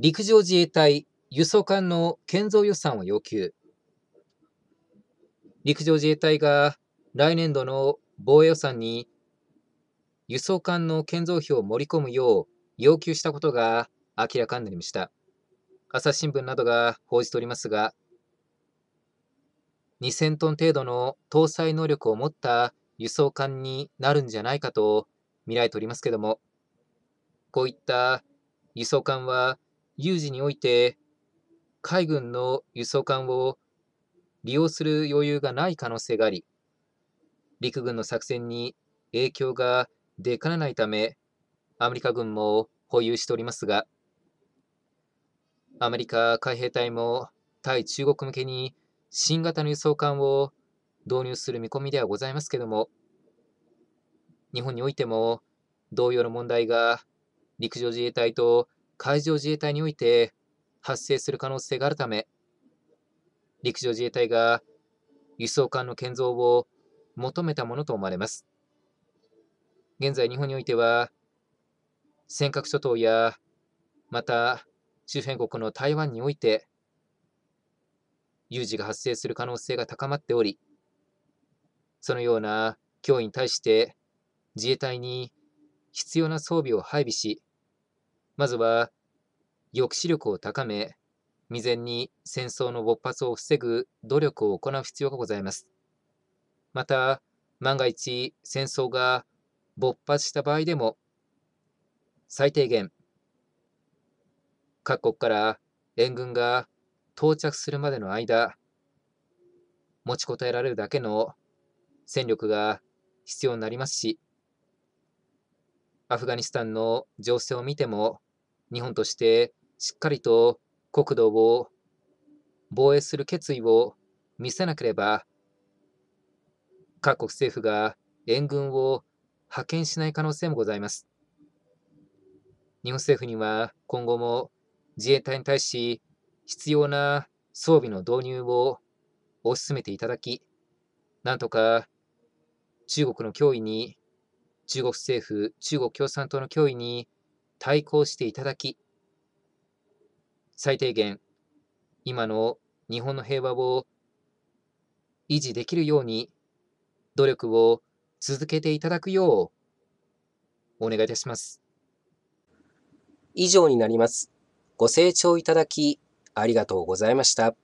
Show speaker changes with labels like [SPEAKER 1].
[SPEAKER 1] 陸上自衛隊輸送艦の建造予算を要求。陸上自衛隊が来年度の防衛予算に輸送艦の建造費を盛り込むよう要求したことが明らかになりました。朝日新聞などが報じておりますが、2000トン程度の搭載能力を持った輸送艦になるんじゃないかと見られておりますけれども、こういった輸送艦は有事において海軍の輸送艦を利用する余裕がない可能性があり、陸軍の作戦に影響が出かねないため、アメリカ軍も保有しておりますが、アメリカ海兵隊も対中国向けに新型の輸送艦を導入する見込みではございますけども、日本においても同様の問題が陸上自衛隊と海上自衛隊において発生する可能性があるため、陸上自衛隊が輸送艦の建造を求めたものと思われます。現在日本においては、尖閣諸島や、また周辺国の台湾において、有事が発生する可能性が高まっており、そのような脅威に対して自衛隊に必要な装備を配備し、まずは、抑止力を高め、未然に戦争の勃発を防ぐ努力を行う必要がございます。また、万が一戦争が勃発した場合でも、最低限、各国から援軍が到着するまでの間、持ちこたえられるだけの戦力が必要になりますし、アフガニスタンの情勢を見ても、日本としてしっかりと国土を防衛する決意を見せなければ、各国政府が援軍を派遣しない可能性もございます。日本政府には今後も自衛隊に対し必要な装備の導入を推し進めていただき、なんとか中国の脅威に、中国政府、中国共産党の脅威に対抗していただき、最低限、今の日本の平和を維持できるように、努力を続けていただくよう、お願いいたします。以上になります。ご清聴いただき、ありがとうございました。